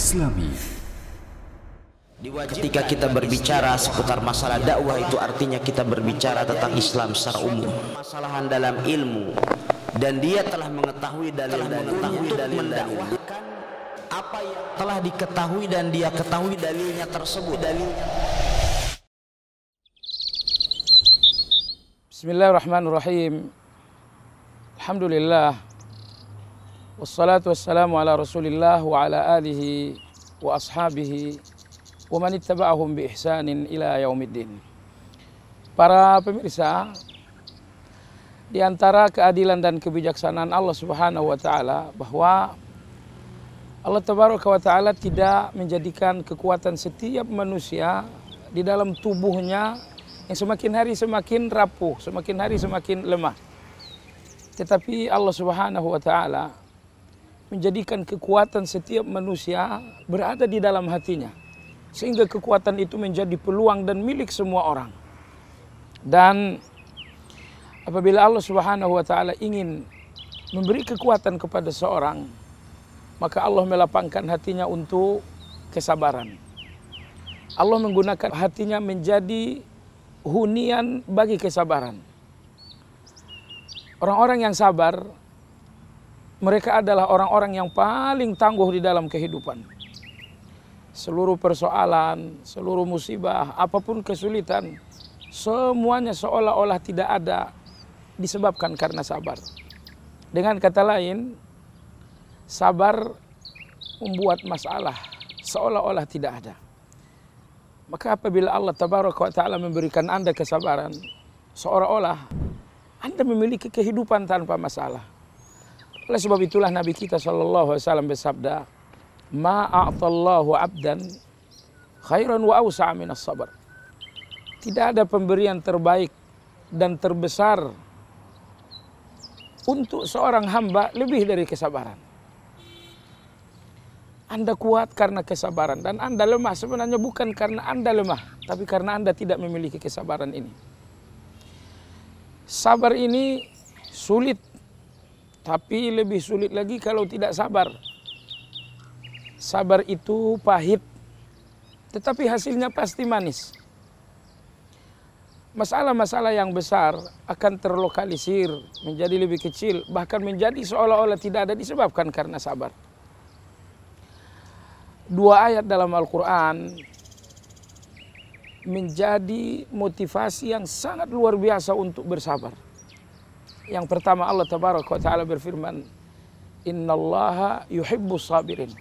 Islami. Ketika kita berbicara seputar masalah dakwah itu artinya kita berbicara tentang Islam secara umum. Masalahan dalam ilmu dan dia telah mengetahui dan telah mengetahui dalil mendakwahkan apa yang telah diketahui dan dia ketahui dalilnya tersebut dalilnya Bismillahirrahmanirrahim Alhamdulillah Wassalatu wassalamu ala rasulillah wa ala alihi wa ashabihi wa man ittaba'ahum bi ihsanin ila yaumiddin. Para pemirsa, di antara keadilan dan kebijaksanaan Allah Subhanahu wa taala bahwa Allah Tabaraka wa taala tidak menjadikan kekuatan setiap manusia di dalam tubuhnya yang semakin hari semakin rapuh, semakin hari semakin lemah. Tetapi Allah Subhanahu wa taala menjadikan kekuatan setiap manusia berada di dalam hatinya. Sehingga kekuatan itu menjadi peluang dan milik semua orang. Dan apabila Allah Subhanahu wa taala ingin memberi kekuatan kepada seorang, maka Allah melapangkan hatinya untuk kesabaran. Allah menggunakan hatinya menjadi hunian bagi kesabaran. Orang-orang yang sabar mereka adalah orang-orang yang paling tangguh di dalam kehidupan. Seluruh persoalan, seluruh musibah, apapun kesulitan, semuanya seolah-olah tidak ada disebabkan karena sabar. Dengan kata lain, sabar membuat masalah seolah-olah tidak ada. Maka apabila Allah Tabaraka wa Ta'ala memberikan Anda kesabaran, seolah-olah Anda memiliki kehidupan tanpa masalah. Oleh sebab itulah Nabi kita Shallallahu bersabda, Ma'atallahu abdan khairan wa awsa'a minas sabar. Tidak ada pemberian terbaik dan terbesar untuk seorang hamba lebih dari kesabaran. Anda kuat karena kesabaran dan Anda lemah sebenarnya bukan karena Anda lemah, tapi karena Anda tidak memiliki kesabaran ini. Sabar ini sulit tapi lebih sulit lagi kalau tidak sabar. Sabar itu pahit, tetapi hasilnya pasti manis. Masalah-masalah yang besar akan terlokalisir, menjadi lebih kecil, bahkan menjadi seolah-olah tidak ada disebabkan karena sabar. Dua ayat dalam Al-Quran menjadi motivasi yang sangat luar biasa untuk bersabar. Yang pertama Allah Tabaraka Ta'ala berfirman, Innallaha yuhibbus sabirin.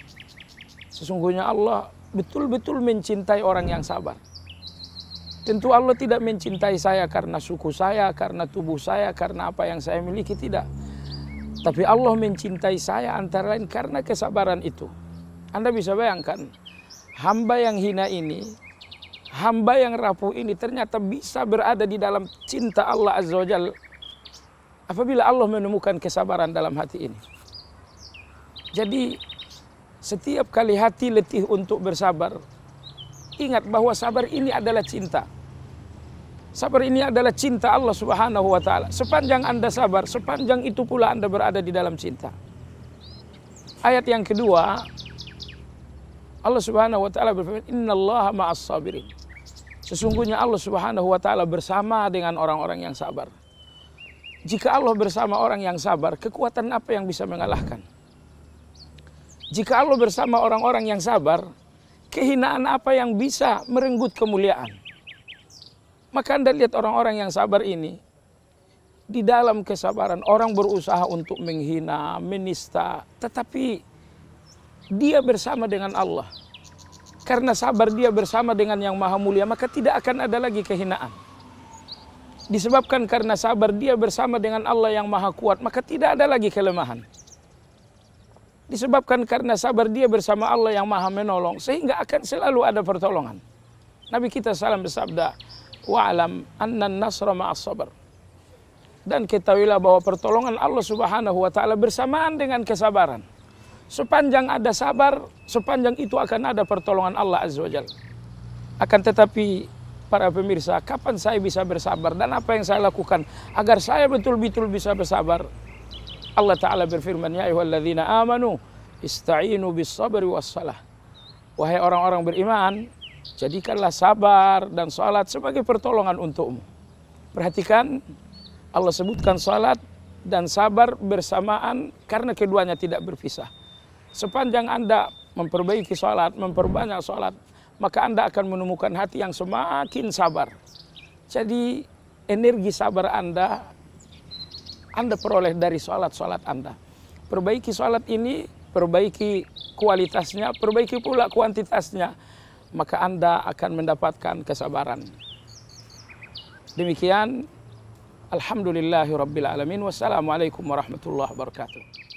Sesungguhnya Allah betul-betul mencintai orang yang sabar. Tentu Allah tidak mencintai saya karena suku saya, karena tubuh saya, karena apa yang saya miliki, tidak. Tapi Allah mencintai saya antara lain karena kesabaran itu. Anda bisa bayangkan, hamba yang hina ini, hamba yang rapuh ini ternyata bisa berada di dalam cinta Allah Azza wa Jalla apabila Allah menemukan kesabaran dalam hati ini. Jadi setiap kali hati letih untuk bersabar, ingat bahwa sabar ini adalah cinta. Sabar ini adalah cinta Allah Subhanahu wa taala. Sepanjang Anda sabar, sepanjang itu pula Anda berada di dalam cinta. Ayat yang kedua, Allah Subhanahu wa taala berfirman, "Innallaha ma'as sabirin." Sesungguhnya Allah Subhanahu wa taala bersama dengan orang-orang yang sabar. Jika Allah bersama orang yang sabar, kekuatan apa yang bisa mengalahkan? Jika Allah bersama orang-orang yang sabar, kehinaan apa yang bisa merenggut kemuliaan? Maka Anda lihat orang-orang yang sabar ini, di dalam kesabaran orang berusaha untuk menghina, menista, tetapi dia bersama dengan Allah. Karena sabar dia bersama dengan Yang Maha Mulia, maka tidak akan ada lagi kehinaan. Disebabkan karena sabar dia bersama dengan Allah yang maha kuat, maka tidak ada lagi kelemahan. Disebabkan karena sabar dia bersama Allah yang maha menolong, sehingga akan selalu ada pertolongan. Nabi kita salam bersabda, alam anna nasra ma'as sabar. Dan ketahuilah bahwa pertolongan Allah subhanahu wa ta'ala bersamaan dengan kesabaran. Sepanjang ada sabar, sepanjang itu akan ada pertolongan Allah azza wa Akan tetapi para pemirsa, kapan saya bisa bersabar dan apa yang saya lakukan agar saya betul-betul bisa bersabar. Allah Ta'ala berfirman, Ya ayuhalladzina amanu, ista'inu bis sabri was salah. Wahai orang-orang beriman, jadikanlah sabar dan salat sebagai pertolongan untukmu. Perhatikan, Allah sebutkan salat dan sabar bersamaan karena keduanya tidak berpisah. Sepanjang Anda memperbaiki salat, memperbanyak salat, maka Anda akan menemukan hati yang semakin sabar. Jadi energi sabar Anda, Anda peroleh dari sholat-sholat Anda. Perbaiki sholat ini, perbaiki kualitasnya, perbaiki pula kuantitasnya. Maka Anda akan mendapatkan kesabaran. Demikian, Alhamdulillahi Rabbil Alamin. Wassalamualaikum warahmatullahi wabarakatuh.